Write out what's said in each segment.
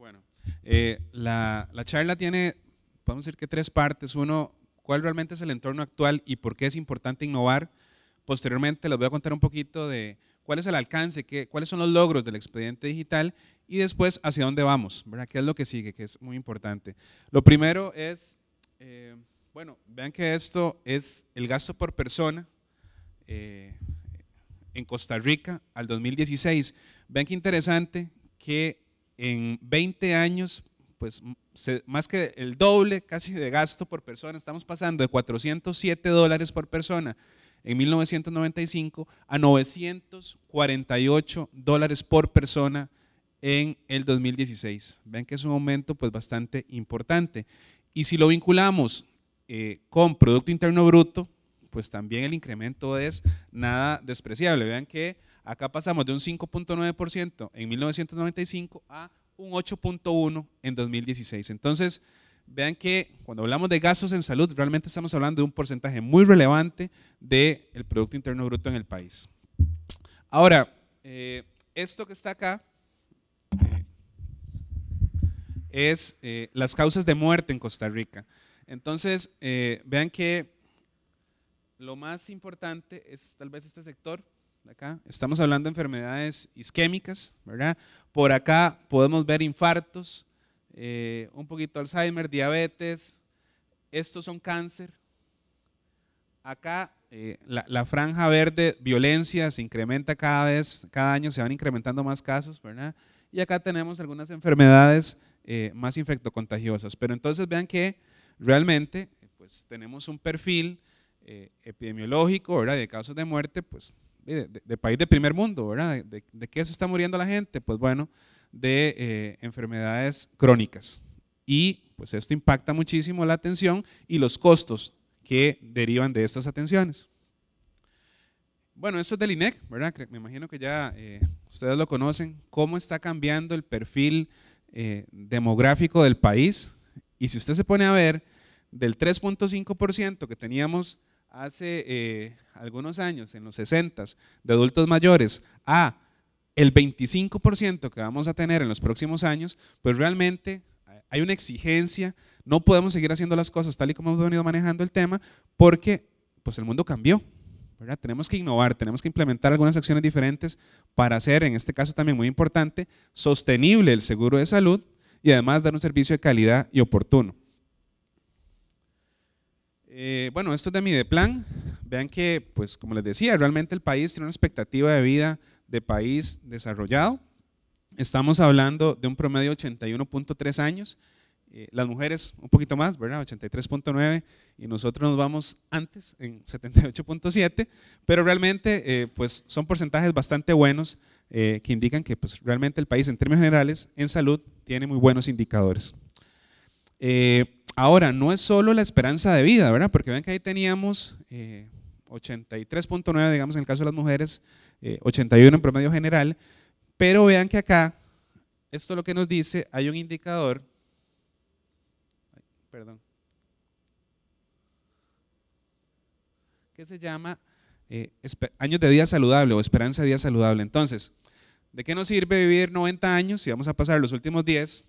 Bueno, eh, la, charla tiene, podemos decir que tres partes. Uno, cuál realmente es el entorno actual y por qué es importante innovar. Posteriormente les voy a contar un poquito de cuál es el alcance, qué, cuáles son los logros del expediente digital y después hacia dónde vamos, ¿verdad? ¿Qué es lo que sigue? Que es muy importante. Lo primero es, eh, bueno, vean que esto es el gasto por persona. Eh, en Costa Rica al 2016. Vean qué interesante que en 20 años, pues más que el doble casi de gasto por persona, estamos pasando de 407 dólares por persona en 1995 a 948 dólares por persona en el 2016. Vean que es un aumento pues bastante importante. Y si lo vinculamos eh, con Producto Interno Bruto, pues también el incremento es nada despreciable. Vean que acá pasamos de un 5.9% en 1995 a un 8.1 en 2016. Entonces, vean que cuando hablamos de gastos en salud, realmente estamos hablando de un porcentaje muy relevante del PIB Producto Interno Bruto en el país. Ahora, eh, esto que está acá eh, es eh, las causas de muerte en Costa Rica. Entonces, vean que lo más importante es tal vez este sector, estamos hablando de enfermedades isquémicas, ¿verdad? Por acá podemos ver infartos, eh, un poquito Alzheimer, diabetes. Estos son cáncer. Acá eh, la, franja verde, violencia, se incrementa cada vez, cada año se van incrementando más casos, ¿verdad? Y acá tenemos algunas enfermedades eh, más infectocontagiosas. Pero entonces vean que realmente pues, tenemos un perfil epidemiológico, ¿verdad? De casos de muerte, pues de, país de primer mundo, ¿verdad? De, qué se está muriendo la gente? Pues bueno, de eh, enfermedades crónicas. Y pues esto impacta muchísimo la atención y los costos que derivan de estas atenciones. Bueno, esto es del INEC, ¿verdad? Me imagino que ya eh, ustedes lo conocen, cómo está cambiando el perfil eh, demográfico del país. Y si usted se pone a ver, del 3.5% que teníamos hace eh, algunos años, en los 60, de adultos mayores a el 25% que vamos a tener en los próximos años, pues realmente hay una exigencia, no podemos seguir haciendo las cosas tal y como hemos venido manejando el tema, porque pues el mundo cambió. ¿verdad? Tenemos que innovar, tenemos que implementar algunas acciones diferentes para hacer, en este caso también muy importante, sostenible el seguro de salud y además dar un servicio de calidad y oportuno. Eh, bueno, esto es de mi de plan. Vean que, pues como les decía, realmente el país tiene una expectativa de vida de país desarrollado. Estamos hablando de un promedio de 81.3 años. Eh, las mujeres un poquito más, ¿verdad? 83.9 y nosotros nos vamos antes en 78.7, pero realmente eh, pues son porcentajes bastante buenos que indican que pues realmente el país en términos generales en salud tiene muy buenos indicadores. Ahora, no es solo la esperanza de vida, ¿verdad? Porque vean que ahí teníamos 83.9, eh, digamos, en el caso de las mujeres, 81 eh, en promedio general, pero vean que acá, esto es lo que nos dice, hay un indicador, perdón, que se llama eh, años de vida saludable o esperanza de vida saludable. Entonces, ¿de qué nos sirve vivir 90 años si vamos a pasar los últimos 10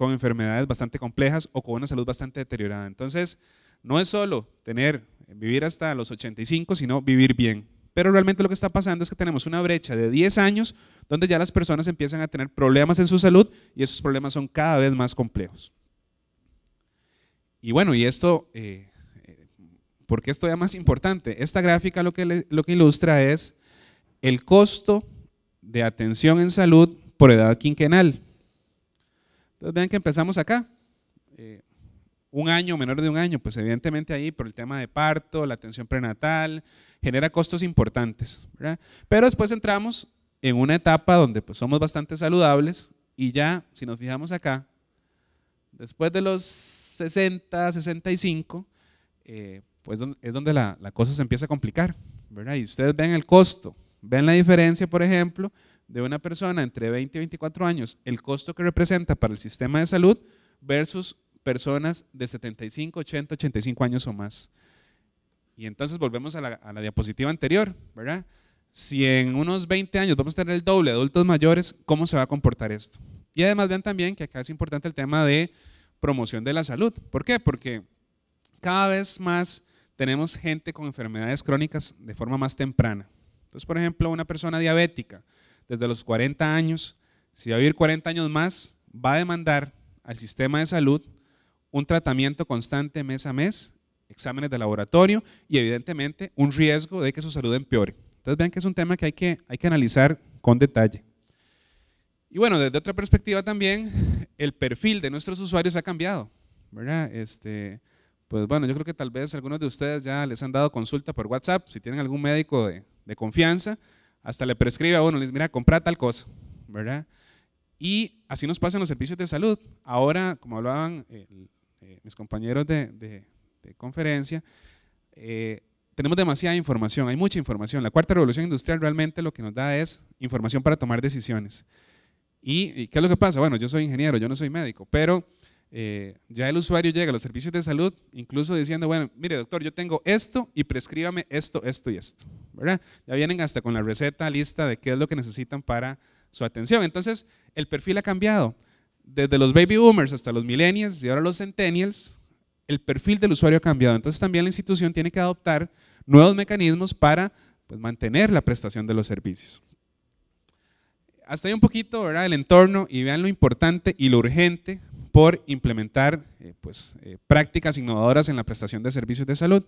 con enfermedades bastante complejas o con una salud bastante deteriorada. Entonces, no es solo tener, vivir hasta los 85, sino vivir bien. Pero realmente lo que está pasando es que tenemos una brecha de 10 años donde ya las personas empiezan a tener problemas en su salud y esos problemas son cada vez más complejos. Y bueno, y esto, eh, eh ¿por qué esto es más importante? Esta gráfica lo que, lo que ilustra es el costo de atención en salud por edad quinquenal. Entonces vean que empezamos acá. Eh, un año, menor de un año, pues evidentemente ahí por el tema de parto, la atención prenatal, genera costos importantes. ¿verdad? Pero después entramos en una etapa donde pues, somos bastante saludables y ya, si nos fijamos acá, después de los 60, 65, eh, pues es donde la, la, cosa se empieza a complicar. ¿verdad? Y ustedes ven el costo Ven la diferencia, por ejemplo, de una persona entre 20 y 24 años, el costo que representa para el sistema de salud versus personas de 75, 80, 85 años o más. Y entonces volvemos a la, a la diapositiva anterior, ¿verdad? Si en unos 20 años vamos a tener el doble de adultos mayores, ¿cómo se va a comportar esto? Y además vean también que acá es importante el tema de promoción de la salud. ¿Por qué? Porque cada vez más tenemos gente con enfermedades crónicas de forma más temprana. Entonces, por ejemplo, una persona diabética desde los 40 años, si va a vivir 40 años más, va a demandar al sistema de salud un tratamiento constante mes a mes, exámenes de laboratorio y evidentemente un riesgo de que su salud empeore. Entonces vean que es un tema que hay que, hay que analizar con detalle. Y bueno, desde otra perspectiva también, el perfil de nuestros usuarios ha cambiado. ¿verdad? Este, pues bueno, yo creo que tal vez algunos de ustedes ya les han dado consulta por WhatsApp, si tienen algún médico de, de confianza, hasta le prescribe a uno, les mira, compra tal cosa, ¿verdad? Y así nos pasan los servicios de salud. Ahora, como hablaban eh, eh, mis compañeros de, conferencia, eh, tenemos demasiada información, hay mucha información. La cuarta revolución industrial realmente lo que nos da es información para tomar decisiones. y qué es lo que pasa? Bueno, yo soy ingeniero, yo no soy médico, pero eh, ya el usuario llega a los servicios de salud incluso diciendo, bueno, mire doctor, yo tengo esto y prescríbame esto, esto y esto. ¿verdad? Ya vienen hasta con la receta lista de qué es lo que necesitan para su atención. Entonces, el perfil ha cambiado. Desde los baby boomers hasta los millennials y ahora los centennials, el perfil del usuario ha cambiado. Entonces, también la institución tiene que adoptar nuevos mecanismos para pues, mantener la prestación de los servicios. Hasta ahí un poquito, ¿verdad? El entorno y vean lo importante y lo urgente por implementar eh, pues, eh, prácticas innovadoras en la prestación de servicios de salud.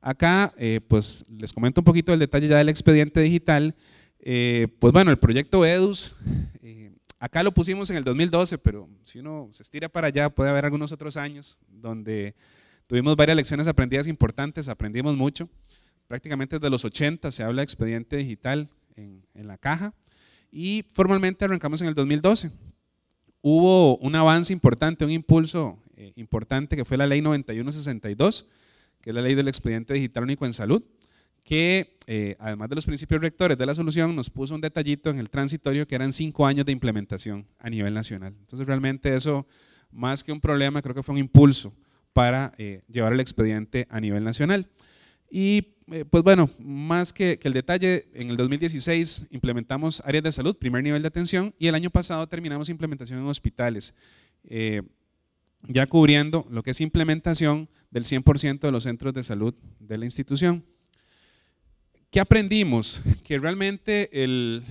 Acá eh, pues, les comento un poquito el detalle ya del expediente digital. pues bueno, el proyecto EDUS, acá lo pusimos en el 2012, pero si uno se estira para allá puede haber algunos otros años donde tuvimos varias lecciones aprendidas importantes, aprendimos mucho. Prácticamente desde los 80 se habla de expediente digital en, en la caja y formalmente arrancamos en el 2012 hubo un avance importante, un impulso eh, importante que fue la ley 9162, que es la ley del expediente digital único en salud, que eh, además de los principios rectores de la solución, nos puso un detallito en el transitorio que eran cinco años de implementación a nivel nacional. Entonces realmente eso, más que un problema, creo que fue un impulso para eh, llevar el expediente a nivel nacional. Y eh, pues bueno, más que, el detalle, en el 2016 implementamos áreas de salud, primer nivel de atención, y el año pasado terminamos implementación en hospitales, eh, ya cubriendo lo que es implementación del 100% de los centros de salud de la institución. ¿Qué aprendimos? Que realmente el,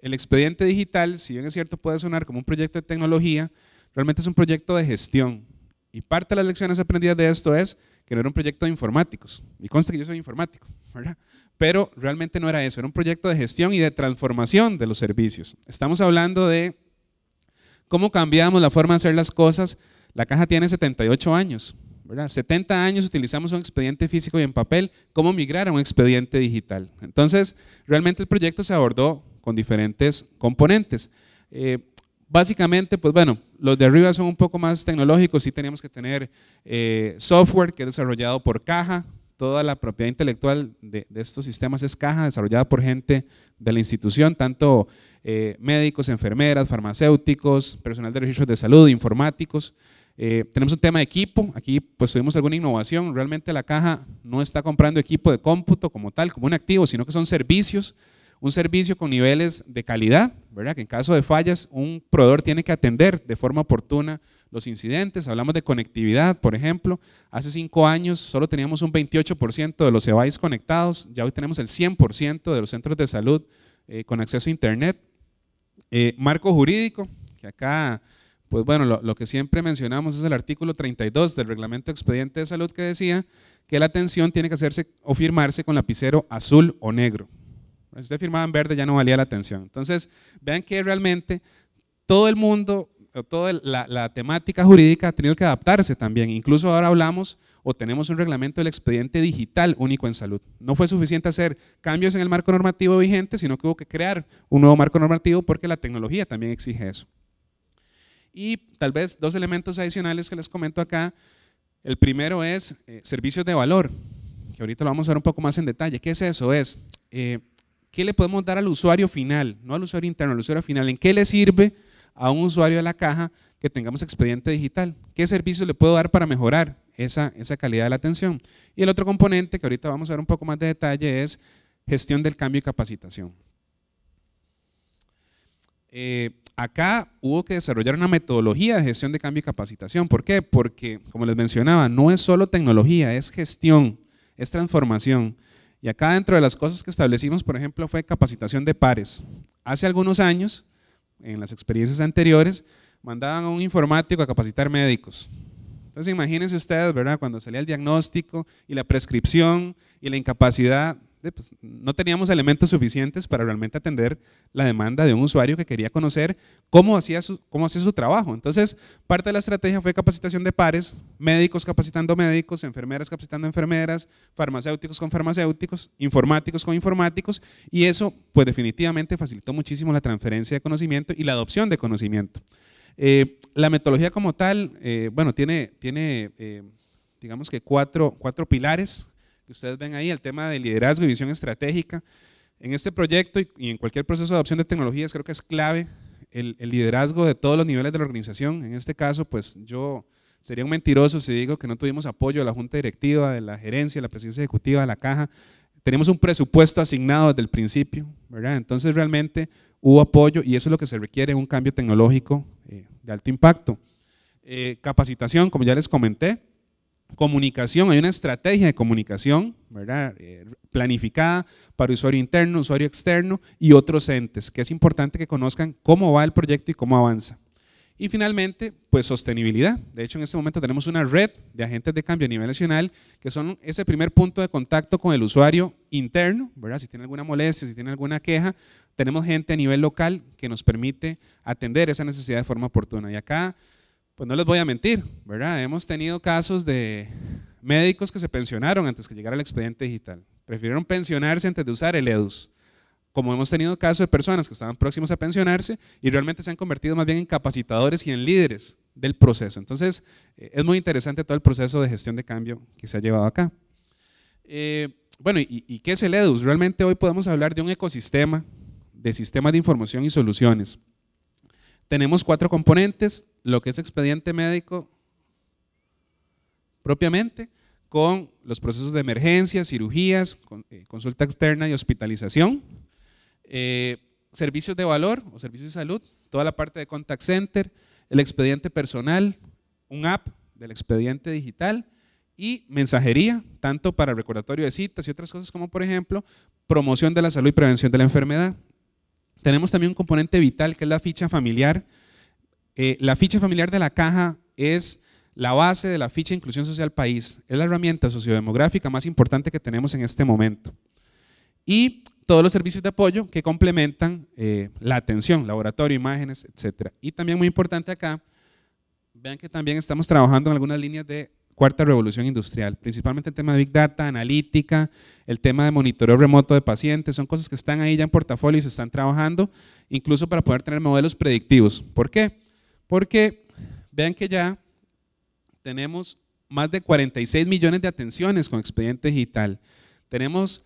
el expediente digital, si bien es cierto puede sonar como un proyecto de tecnología, realmente es un proyecto de gestión. Y parte de las lecciones aprendidas de esto es que no era un proyecto de informáticos. Y consta que yo soy informático, ¿verdad? Pero realmente no era eso, era un proyecto de gestión y de transformación de los servicios. Estamos hablando de cómo cambiamos la forma de hacer las cosas. La caja tiene 78 años, ¿verdad? 70 años utilizamos un expediente físico y en papel, cómo migrar a un expediente digital. Entonces, realmente el proyecto se abordó con diferentes componentes. Eh, Básicamente, pues bueno, los de arriba son un poco más tecnológicos, sí teníamos que tener eh, software que es desarrollado por caja, toda la propiedad intelectual de, estos sistemas es caja desarrollada por gente de la institución, tanto eh, médicos, enfermeras, farmacéuticos, personal de registros de salud, informáticos. Eh, tenemos un tema de equipo, aquí pues tuvimos alguna innovación, realmente la caja no está comprando equipo de cómputo como tal, como un activo, sino que son servicios un servicio con niveles de calidad, ¿verdad? que en caso de fallas un proveedor tiene que atender de forma oportuna los incidentes. Hablamos de conectividad, por ejemplo. Hace cinco años solo teníamos un 28% de los EVAIS conectados, ya hoy tenemos el 100% de los centros de salud eh, con acceso a Internet. Eh, marco jurídico, que acá, pues bueno, lo, lo que siempre mencionamos es el artículo 32 del reglamento expediente de salud que decía que la atención tiene que hacerse o firmarse con lapicero azul o negro. Si usted firmaba en verde ya no valía la atención. Entonces, vean que realmente todo el mundo, toda la, temática jurídica ha tenido que adaptarse también. Incluso ahora hablamos o tenemos un reglamento del expediente digital único en salud. No fue suficiente hacer cambios en el marco normativo vigente, sino que hubo que crear un nuevo marco normativo porque la tecnología también exige eso. Y tal vez dos elementos adicionales que les comento acá. El primero es eh, servicios de valor, que ahorita lo vamos a ver un poco más en detalle. ¿Qué es eso? Es eh, ¿Qué le podemos dar al usuario final? No al usuario interno, al usuario final. ¿En qué le sirve a un usuario de la caja que tengamos expediente digital? ¿Qué servicio le puedo dar para mejorar esa, esa calidad de la atención? Y el otro componente, que ahorita vamos a ver un poco más de detalle, es gestión del cambio y capacitación. Eh, acá hubo que desarrollar una metodología de gestión de cambio y capacitación. ¿Por qué? Porque, como les mencionaba, no es solo tecnología, es gestión, es transformación. Y acá dentro de las cosas que establecimos, por ejemplo, fue capacitación de pares. Hace algunos años, en las experiencias anteriores, mandaban a un informático a capacitar médicos. Entonces imagínense ustedes, ¿verdad? Cuando salía el diagnóstico y la prescripción y la incapacidad, pues, no teníamos elementos suficientes para realmente atender la demanda de un usuario que quería conocer cómo hacía su, cómo su trabajo. Entonces, parte de la estrategia fue capacitación de pares, médicos capacitando médicos, enfermeras capacitando enfermeras, farmacéuticos con farmacéuticos, informáticos con informáticos, y eso pues definitivamente facilitó muchísimo la transferencia de conocimiento y la adopción de conocimiento. Eh, la metodología como tal, eh, bueno, tiene, tiene eh, digamos que cuatro, cuatro pilares ustedes ven ahí, el tema de liderazgo y visión estratégica. En este proyecto y en cualquier proceso de adopción de tecnologías creo que es clave el, liderazgo de todos los niveles de la organización. En este caso, pues yo sería un mentiroso si digo que no tuvimos apoyo de la junta directiva, de la gerencia, de la presidencia ejecutiva, de la caja. Tenemos un presupuesto asignado desde el principio, ¿verdad? Entonces realmente hubo apoyo y eso es lo que se requiere un cambio tecnológico eh, de alto impacto. Eh, capacitación, como ya les comenté, comunicación, hay una estrategia de comunicación eh, planificada para usuario interno, usuario externo y otros entes, que es importante que conozcan cómo va el proyecto y cómo avanza. Y finalmente, pues sostenibilidad. De hecho, en este momento tenemos una red de agentes de cambio a nivel nacional que son ese primer punto de contacto con el usuario interno, ¿verdad? Si tiene alguna molestia, si tiene alguna queja, tenemos gente a nivel local que nos permite atender esa necesidad de forma oportuna. Y acá pues no les voy a mentir, ¿verdad? Hemos tenido casos de médicos que se pensionaron antes que llegara el expediente digital. Prefirieron pensionarse antes de usar el EDUS. Como hemos tenido casos de personas que estaban próximas a pensionarse y realmente se han convertido más bien en capacitadores y en líderes del proceso. Entonces, eh, es muy interesante todo el proceso de gestión de cambio que se ha llevado acá. Eh, bueno, ¿y qué es el EDUS? Realmente hoy podemos hablar de un ecosistema de sistemas de información y soluciones tenemos cuatro componentes, lo que es expediente médico propiamente, con los procesos de emergencia, cirugías, eh, consulta externa y hospitalización, eh, servicios de valor o servicios de salud, toda la parte de contact center, el expediente personal, un app del expediente digital y mensajería, tanto para recordatorio de citas y otras cosas como por ejemplo promoción de la salud y prevención de la enfermedad tenemos también un componente vital que es la ficha familiar. Eh, la ficha familiar de la caja es la base de la ficha inclusión social país. Es la herramienta sociodemográfica más importante que tenemos en este momento. Y todos los servicios de apoyo que complementan eh, la atención, laboratorio, imágenes, etc. Y también muy importante acá, vean que también estamos trabajando en algunas líneas de cuarta revolución industrial, principalmente el tema de Big Data, analítica, el tema de monitoreo remoto de pacientes, son cosas que están ahí ya en portafolio y se están trabajando, incluso para poder tener modelos predictivos. ¿Por qué? Porque vean que ya tenemos más de 46 millones de atenciones con expediente digital, tenemos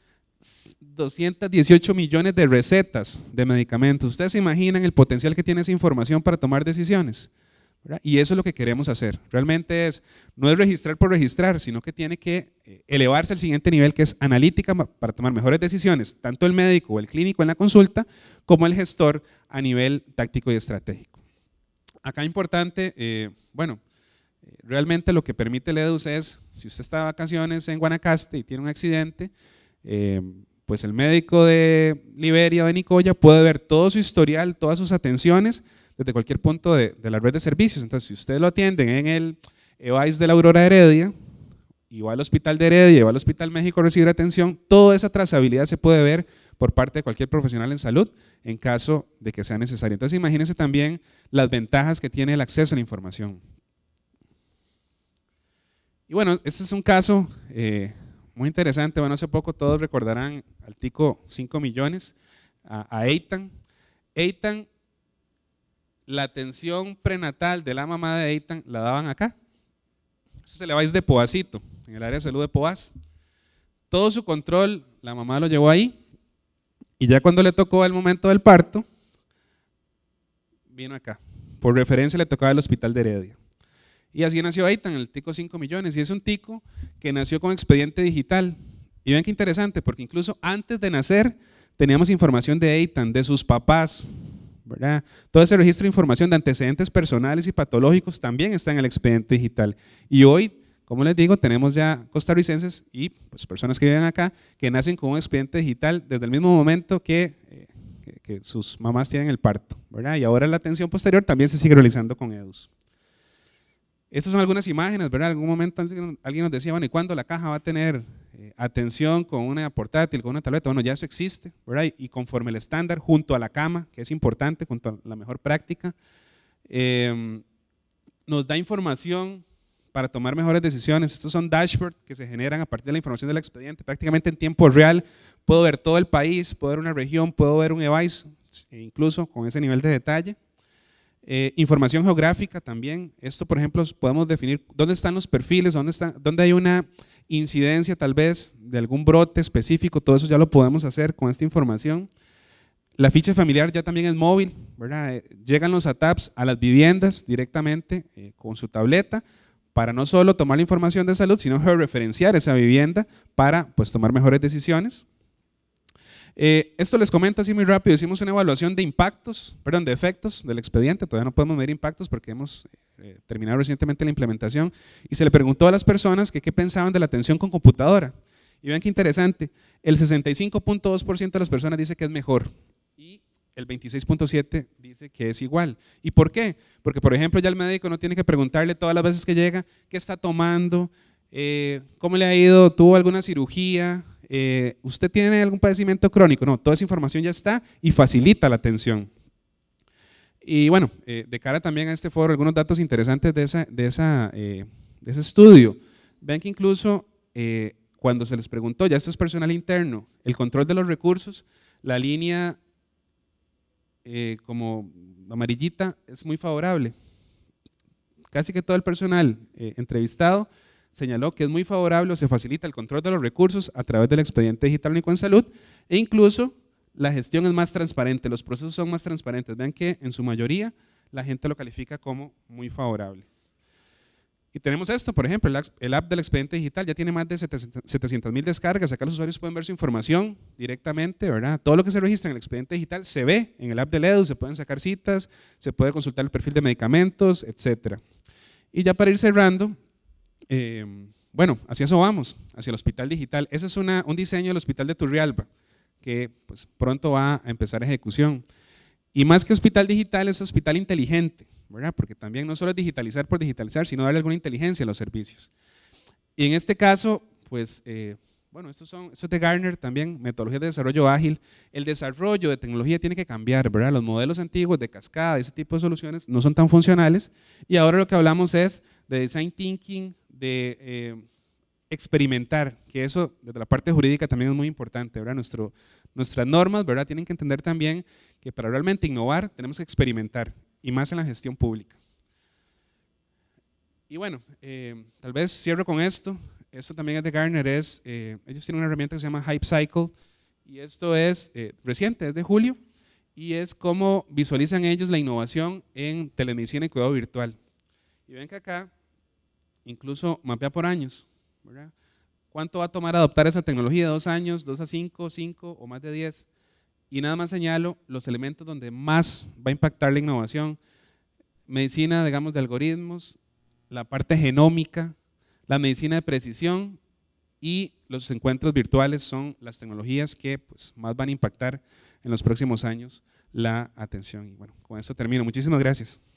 218 millones de recetas de medicamentos. ¿Ustedes se imaginan el potencial que tiene esa información para tomar decisiones? Y eso es lo que queremos hacer. Realmente es, no es registrar por registrar, sino que tiene que eh, elevarse al siguiente nivel, que es analítica para tomar mejores decisiones, tanto el médico o el clínico en la consulta, como el gestor a nivel táctico y estratégico. Acá importante, eh, bueno, eh, realmente lo que permite el EDUS es, si usted está de vacaciones en Guanacaste y tiene un accidente, pues el médico de Liberia, o de Nicoya, puede ver todo su historial, todas sus atenciones, desde cualquier punto de, la red de servicios. Entonces, si ustedes lo atienden en el EVAIS de la Aurora Heredia, y va al Hospital de Heredia, y va al Hospital México a recibir atención, toda esa trazabilidad se puede ver por parte de cualquier profesional en salud en caso de que sea necesario. Entonces imagínense también las ventajas que tiene el acceso a la información. Y bueno, este es un caso eh, muy interesante. Bueno, hace poco todos recordarán al tico 5 millones, a, a Eitan. Eitan la atención prenatal de la mamá de Eitan la daban acá. Se le va de Poacito, en el área de salud de Poaz. Todo su control, la mamá lo llevó ahí. Y ya cuando le tocó el momento del parto, vino acá. Por referencia le tocaba el hospital de Heredia. Y así nació Eitan, el tico 5 millones. Y es un tico que nació con expediente digital. Y ven qué interesante, porque incluso antes de nacer teníamos información de Eitan, de sus papás, todo ese registro de información de antecedentes personales y patológicos también está en el expediente digital. Y hoy, como les digo, tenemos ya costarricenses y pues, personas que viven acá que nacen con un expediente digital desde el mismo momento que, eh, sus mamás tienen el parto, Y ahora la atención posterior también se sigue realizando con EDUS. Estas son algunas imágenes, ¿verdad? En algún momento alguien nos decía, bueno, ¿y cuándo la caja va a tener eh, atención con una portátil, con una tableta? Bueno, ya eso existe, ¿verdad? Y conforme el estándar, junto a la cama, que es importante, junto a la mejor práctica, em, nos da información para tomar mejores decisiones. Estos son dashboards que se generan a partir de la información del expediente, prácticamente en tiempo real. Puedo ver todo el país, puedo ver una región, puedo ver un device, e incluso con ese nivel de detalle. Eh, información geográfica también. Esto, por ejemplo, podemos definir dónde están los perfiles, dónde, está, dónde hay una incidencia tal vez de algún brote específico. Todo eso ya lo podemos hacer con esta información. La ficha familiar ya también es móvil, ¿verdad? Eh, llegan los ATAPs a las viviendas directamente eh, con su tableta para no solo tomar la información de salud, sino referenciar esa vivienda para pues, tomar mejores decisiones. Eh, esto les comento así muy rápido, hicimos una evaluación de impactos, perdón, de efectos del expediente, todavía no podemos medir impactos porque hemos eh, terminado recientemente la implementación, y se le preguntó a las personas que qué pensaban de la atención con computadora. Y vean qué interesante, el 65.2% de las personas dice que es mejor y el 26.7% dice que es igual. ¿Y por qué? Porque, por ejemplo, ya el médico no tiene que preguntarle todas las veces que llega qué está tomando, eh, cómo le ha ido, tuvo alguna cirugía, eh, ¿usted tiene algún padecimiento crónico? No, toda esa información ya está y facilita la atención. Y bueno, eh, de cara también a este foro, algunos datos interesantes de, esa, de, eh, ese estudio. Ven que incluso cuando se les preguntó, ya esto es personal interno, el control de los recursos, la línea como amarillita es muy favorable. Casi que todo el personal entrevistado señaló que es muy favorable se facilita el control de los recursos a través del expediente digital único en salud e incluso la gestión es más transparente, los procesos son más transparentes. Vean que en su mayoría la gente lo califica como muy favorable. Y tenemos esto, por ejemplo, el app del expediente digital ya tiene más de 700 mil descargas, acá los usuarios pueden ver su información directamente, ¿verdad? Todo lo que se registra en el expediente digital se ve en el app de EDU, se pueden sacar citas, se puede consultar el perfil de medicamentos, etc. Y ya para ir cerrando, eh, bueno, hacia eso vamos, hacia el hospital digital. Ese es un diseño del hospital de Turrialba, que pues, pronto va a empezar ejecución. Y más que hospital digital, es hospital inteligente, ¿verdad? Porque también no solo es digitalizar por digitalizar, sino darle alguna inteligencia a los servicios. Y en este caso, pues, eh, bueno, estos son, esto es de Garner también, metodología de desarrollo ágil. El desarrollo de tecnología tiene que cambiar, ¿verdad? Los modelos antiguos de cascada, ese tipo de soluciones no son tan funcionales. Y ahora lo que hablamos es de design thinking, de eh, experimentar, que eso desde la parte jurídica también es muy importante, ¿verdad? Nuestro, nuestras normas, ¿verdad? Tienen que entender también que para realmente innovar tenemos que experimentar, y más en la gestión pública. Y bueno, eh, tal vez cierro con esto. Esto también es de Garner, es, eh, ellos tienen una herramienta que se llama Hype Cycle, y esto es reciente, es de julio, y es cómo visualizan ellos la innovación en telemedicina y cuidado virtual. Y ven que acá incluso mapea por años. ¿Cuánto va a tomar adoptar esa tecnología? ¿Dos años? ¿Dos a cinco? ¿Cinco o más de diez? Y nada más señalo los elementos donde más va a impactar la innovación. Medicina, digamos, de algoritmos, la parte genómica, la medicina de precisión y los encuentros virtuales son las tecnologías que pues, más van a impactar en los próximos años la atención. Y bueno, con eso termino. Muchísimas gracias.